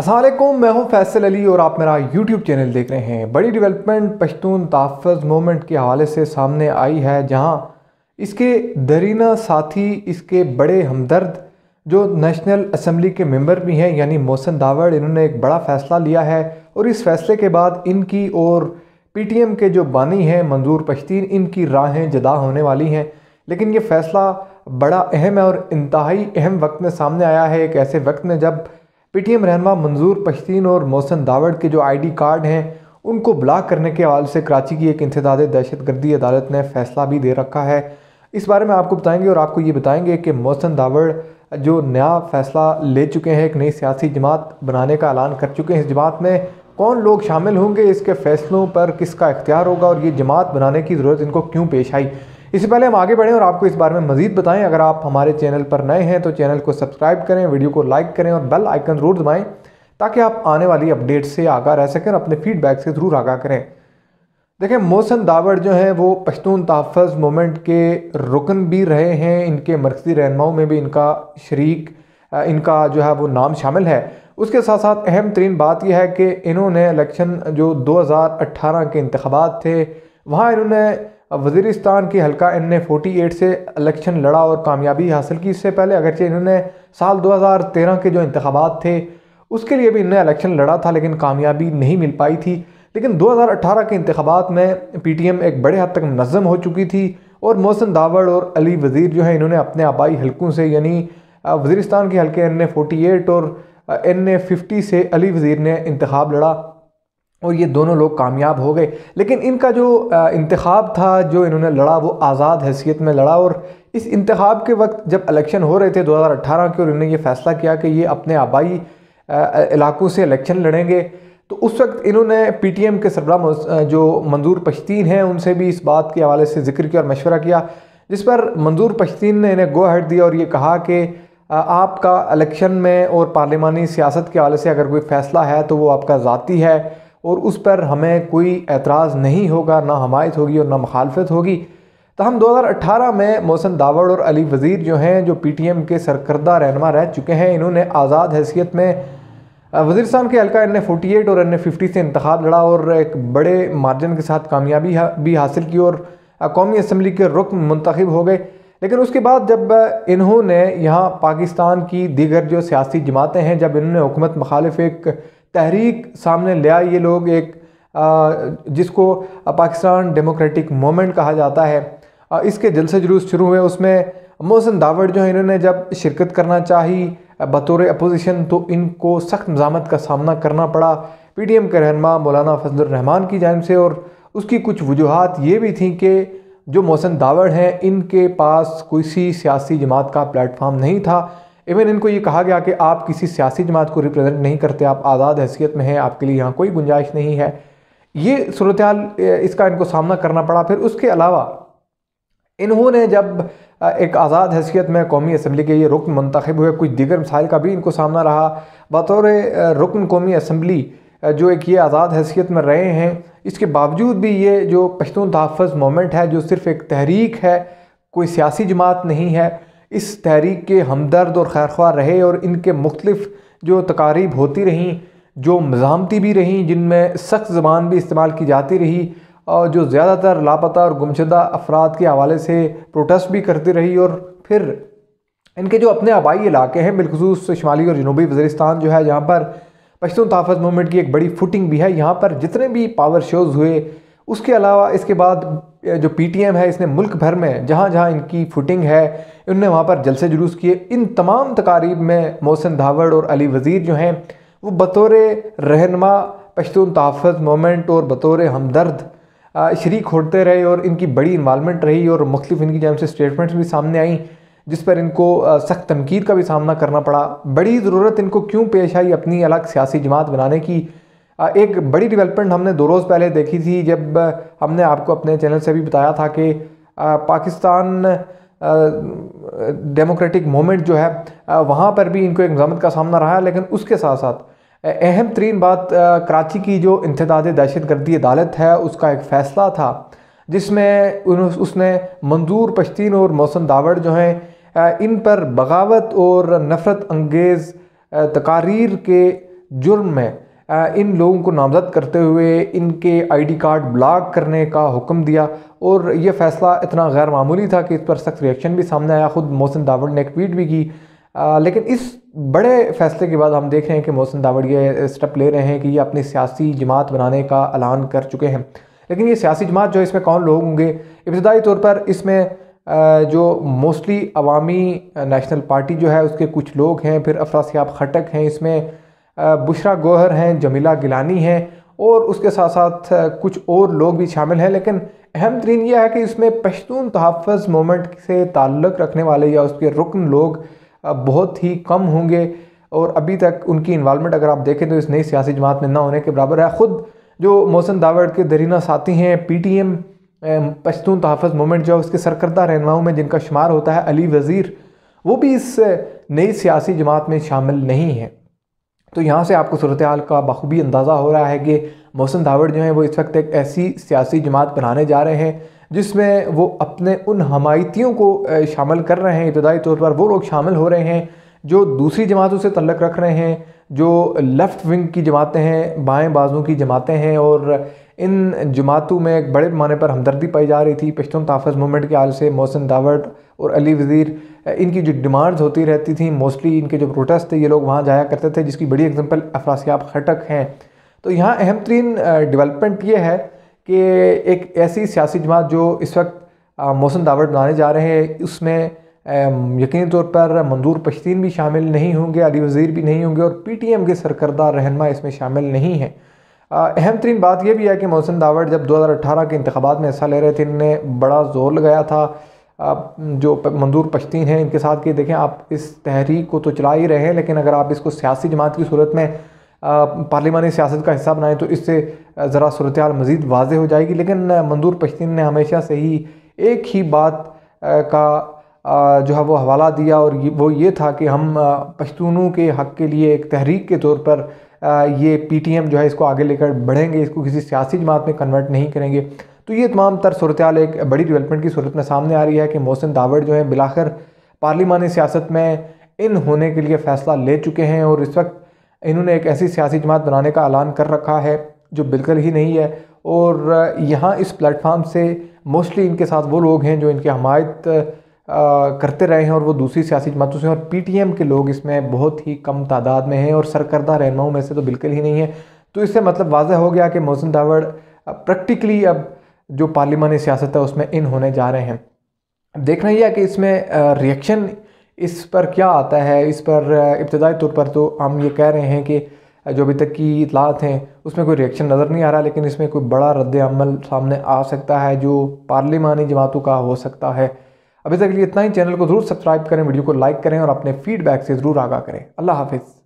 असलम मैं हूं फैसल अली और आप मेरा यूट्यूब चैनल देख रहे हैं बड़ी डेवलपमेंट पश्तून तहफ़ मूवमेंट के हवाले से सामने आई है जहां इसके दरीना साथी इसके बड़े हमदर्द जो नेशनल असम्बली के मेंबर भी हैं यानी मोहसन दावड़ इन्होंने एक बड़ा फ़ैसला लिया है और इस फैसले के बाद इनकी और पी के जो बानी हैं मंजूर पश्तीन इनकी राहें जदा होने वाली हैं लेकिन ये फ़ैसला बड़ा अहम है और इंतहाई अहम वक्त में सामने आया है एक ऐसे वक्त में जब पीटीएम रहनमा मंजूर पश्तीन और मोहसन दावड़ के जो आईडी कार्ड हैं उनको ब्लॉक करने के हवाले से कराची की एक इंसदाद दहशत गर्दी अदालत ने फैसला भी दे रखा है इस बारे में आपको बताएंगे और आपको ये बताएंगे कि मोहसन दावड़ जो नया फैसला ले चुके हैं एक नई सियासी जमात बनाने का ऐलान कर चुके हैं इस जमात में कौन लोग शामिल होंगे इसके फैसलों पर किसका इख्तियार होगा और ये जमात बनाने की ज़रूरत इनको क्यों पेश आई इससे पहले हम आगे बढ़ें और आपको इस बारे में मजीद बताएं अगर आप हमारे चैनल पर नए हैं तो चैनल को सब्सक्राइब करें वीडियो को लाइक करें और बेल आइकन ज़रूर दबाएँ ताकि आप आने वाली अपडेट से आगा रह सकें और अपने फीडबैक से ज़रूर आगा करें देखें मोहसन दावड़ जो हैं वो पश्तून तहफ़ मोमेंट के रुकन भी रहे हैं इनके मरकज़ी रहनुमाओं में भी इनका शरीक इनका जो है वो नाम शामिल है उसके साथ साथ अहम तरीन बात यह है कि इन्होंने इलेक्शन जो 2018 के इंतबात थे वहाँ इन्होंने अब वजीरिस्तान के हल्का इनने 48 से इलेक्शन लड़ा और कामयाबी हासिल की इससे पहले अगरचे इन्होंने साल 2013 के जो इंतबात थे उसके लिए भी इन्हें इलेक्शन लड़ा था लेकिन कामयाबी नहीं मिल पाई थी लेकिन 2018 के इंतबात में पीटीएम एक बड़े हद तक मनज़म हो चुकी थी और मोहसिन दावड़ और अली वज़ीर जो है इन्होंने अपने आबाई हल्क़ों से यानी वजीरस्तान के हल्के एन ए और एन ए से अली वज़ीर ने इंतब लड़ा और ये दोनों लोग कामयाब हो गए लेकिन इनका जो इंतखब था जो इन्होंने लड़ा वो आज़ाद हैसियत में लड़ा और इस इंतखब के वक्त जब इलेक्शन हो रहे थे 2018 के और इन्होंने ये फ़ैसला किया कि ये अपने आबाई इलाकों से इलेक्शन लड़ेंगे तो उस वक्त इन्होंने पी टी एम के सरबरा जो मंजूर पश्तीन हैं उनसे भी इस बात के हवाले से जिक्र किया और मशवरा किया जिस पर मंजूर पश्तीन ने इन्हें गो हट दिया और ये कहा कि आपका इलेक्शन में और पार्लिमानी सियासत के हवाले से अगर कोई फ़ैसला है तो वो आपका ज़ाती है और उस पर हमें कोई एतराज़ नहीं होगा ना हमायत होगी और ना मुखालफत होगी तो हम 2018 में मोहसन दावड़ और अली वज़ीर जो हैं जो पीटीएम के सरकर्दा रहनमा रह चुके हैं इन्होंने आज़ाद हैसियत में वजीरस्तान के हल्का एन फोटी एट और एन फिफ्टी से इंतखा लड़ा और एक बड़े मार्जन के साथ कामयाबी भी हासिल की और कौमी असम्बली के रुक मंतखब हो गए लेकिन उसके बाद जब इन्होंने यहाँ पाकिस्तान की दीगर जो सियासी जमातें हैं जब इन्होंने हुकूमत मुखालफ एक तहरीक सामने लिया ये लोग एक जिसको पाकिस्तान डेमोक्रेटिक मोमेंट कहा जाता है इसके जलसे जुलूस शुरू हुए उसमें मोहसिन दावड़ जो है इन्होंने जब शिरकत करना चाही बतौर अपोजिशन तो इनको सख्त मजामत का सामना करना पड़ा पी टी एम के रहनमा मौलाना फजलरहमान की जानब से और उसकी कुछ वजूहत ये भी थी कि जो मोहसिन दावड़ हैं इनके पास कोई सी सियासी जमात का प्लेटफार्म नहीं था इवन इनको ये कहा गया कि आप किसी सियासी जमात को रिप्रेजेंट नहीं करते आप आज़ाद हैसियत में हैं आपके लिए यहाँ कोई गुंजाइश नहीं है ये सूरत इसका इनको सामना करना पड़ा फिर उसके अलावा इन्होंने जब एक आज़ाद हैसियत में कौमी असम्बली के ये रुकन मंतखब हुए कुछ दिगर मसाइल का भी इनको सामना रहा बतौर रुकन कौमी असम्बली जो एक ये आज़ाद हैसियत में रहे हैं इसके बावजूद भी ये जो पश्तून तहफ़ मोमेंट है जो सिर्फ़ एक तहरीक है कोई सियासी जमात नहीं है इस तहरीक के हमदर्द और खैरख्वा रहे और इनके मुख्तफ जो तकारीब होती रहीं जो मज़ामती भी रहीं जिनमें सख्त ज़बान भी इस्तेमाल की जाती रही और जो ज़्यादातर लापता और गुमशुदा अफराद के हवाले से प्रोटेस्ट भी करती रही और फिर इनके जो अपने आबाई इलाके हैं बिलखसूस शुमाली और जनूबी वजरिस्तान जो है यहाँ पर पश्तून तहफ़ मूवमेंट की एक बड़ी फुटिंग भी है यहाँ पर जितने भी पावर शोज़ हुए उसके अलावा इसके बाद जो पी है इसने मुल्क भर में जहाँ जहाँ इनकी फुटिंग है इनने वहाँ पर जलसे जुलूस किए इन तमाम तकारीब में मोहसिन धावड़ और अली वज़ीर जो हैं वो बतौर रहनमा पश्तून तहफ़ मोमेंट और बतौर हमदर्द शरीक होते रहे और इनकी बड़ी इन्वालमेंट रही और मुख्तु इनकी जानब से स्टेटमेंट्स भी सामने आई जिस पर इनको सख्त तनकीद का भी सामना करना पड़ा बड़ी ज़रूरत इनको क्यों पेश आई अपनी अलग सियासी जमात बनाने की एक बड़ी डेवलपमेंट हमने दो रोज़ पहले देखी थी जब हमने आपको अपने चैनल से भी बताया था कि पाकिस्तान डेमोक्रेटिक मोमेंट जो है वहाँ पर भी इनको इकजामत का सामना रहा है लेकिन उसके साथ साथ अहम तरीन बात कराची की जो इंतदाद दहशत गर्दी अदालत है उसका एक फ़ैसला था जिसमें उसने मंजूर पश्तीन और मौसम दावड़ जो हैं इन पर बगावत और नफ़रत अंगेज़ तकारीर के जुर्म में इन लोगों को नामजद करते हुए इनके आईडी कार्ड ब्लॉक करने का हुक्म दिया और यह फैसला इतना गैर मामूली था कि इस पर सख्त रिएक्शन भी सामने आया ख़ुद मोहसिन दावड़ ने एक ट्वीट भी की आ, लेकिन इस बड़े फैसले के बाद हम देख रहे हैं कि मोहसिन दावड़ ये स्टेप ले रहे हैं कि ये अपनी सियासी जमात बनाने का ऐलान कर चुके हैं लेकिन ये सियासी जमात जो इसमें कौन लोग होंगे इब्तदाई तौर पर इसमें जो मोस्टली अवामी नेशनल पार्टी जो है उसके कुछ लोग हैं फिर अफरासियाब खटक हैं इसमें बुशरा गोहर हैं जमीला गिलानी हैं और उसके साथ साथ कुछ और लोग भी शामिल हैं लेकिन अहम तरीन यह है कि इसमें पश्तून तहफ़ मोमेंट से ताल्लुक़ रखने वाले या उसके रुकन लोग बहुत ही कम होंगे और अभी तक उनकी इन्वालमेंट अगर आप देखें तो इस नई सियासी जमात में ना होने के बराबर है ख़ुद जो मोहसन दावड़ के दरीना साथी हैं P T M Pashtun Tahaffuz movement जो उसके सरकर्दा रहनुमाओं में जिनका शुमार होता है अली वज़ीर वो भी इस नई सियासी जमात में शामिल नहीं है तो यहाँ से आपको सूरत हाल का बखूबी अंदाज़ा हो रहा है कि मौसम दावड़ जो है वो इस वक्त एक ऐसी सियासी जमात बनाने जा रहे हैं जिसमें वो अपने उन हमायतियों को शामिल कर रहे हैं इब्तदाई तौर पर वो लोग शामिल हो रहे हैं जो दूसरी जमातों से तल्लक रख रहे हैं जो लेफ़्ट विंग की जमातें हैं बाएँ बाजू की जमातें हैं और इन जमातों में एक बड़े पैमाने पर हमदर्दी पाई जा रही थी पश्तून तहफ़ मूवमेंट के हाल से मोहसिन दावट और अली वज़ीर इनकी जो डिमांड्स होती रहती थी मोस्टली इनके जो प्रोटेस्ट थे ये लोग वहाँ जाया करते थे जिसकी बड़ी एग्जांपल अफरासियाब खटक हैं तो यहाँ अहम तरीन डिवेलपमेंट ये है कि एक ऐसी सियासी जमात जो इस वक्त मोहसिन दावट बनाने जा रहे हैं उसमें यकीनी तौर पर मंजूर पश्तीन भी शामिल नहीं होंगे अली वज़ीर भी नहीं होंगे और पी टी एम के सरकरदार रहनमा इसमें शामिल नहीं हैं अहम तरीन बात यह भी है कि मोहसिन दावड़ जब 2018 के इंतबात में हिस्सा ले रहे थे इनने बड़ा जोर लगाया था आप जो मंजूर पश्तीन हैं इनके साथ कि देखें आप इस तहरीक को तो चला ही रहे हैं लेकिन अगर आप इसको सियासी जमात की सूरत में पार्लिमानी सियासत का हिस्सा बनाएं तो इससे ज़रा सूरत मज़ीद वाज हो जाएगी लेकिन मंजूर पश्तीन ने हमेशा से ही एक ही बात का जो है वो हवाला दिया और वो ये था कि हम पश्तूनों के हक़ के लिए एक तहरीक के तौर पर ये पी टी एम जो है इसको आगे लेकर बढ़ेंगे इसको किसी सियासी जमात में कन्वर्ट नहीं करेंगे तो ये तमाम तर सूरत एक बड़ी डेवलपमेंट की सूरत में सामने आ रही है कि मोहसिन दावड़ जो है बिलाकर पार्लिमानी सियासत में इन होने के लिए फ़ैसला ले चुके हैं और इस वक्त इन्होंने एक ऐसी सियासी जमात बनाने का ऐलान कर रखा है जो बिल्कुल ही नहीं है और यहाँ इस प्लेटफार्म से मोस्टली इनके साथ वो लोग हैं जो इनके हमायत करते रहे हैं और वो दूसरी सियासी जमातों से और पीटीएम के लोग इसमें बहुत ही कम तादाद में हैं और सरकर्दा रहनुमाओं में से तो बिल्कुल ही नहीं है तो इससे मतलब वाजह हो गया कि मोहसिन दावड़ प्रैक्टिकली अब जो पार्लिमानी सियासत है उसमें इन होने जा रहे हैं देखना यह कि इसमें रिएक्शन इस पर क्या आता है इस पर इब्तदाई तौर पर तो हम ये कह रहे हैं कि जो अभी तक की इतलात हैं उसमें कोई रिएक्शन नज़र नहीं आ रहा लेकिन इसमें कोई बड़ा रद्द अमल सामने आ सकता है जो पार्लिमानी जमातों का हो सकता है अभी तक के लिए इतना ही चैनल को जरूर सब्सक्राइब करें वीडियो को लाइक करें और अपने फीडबैक से ज़रूर आगा करें अल्लाह हाफिज़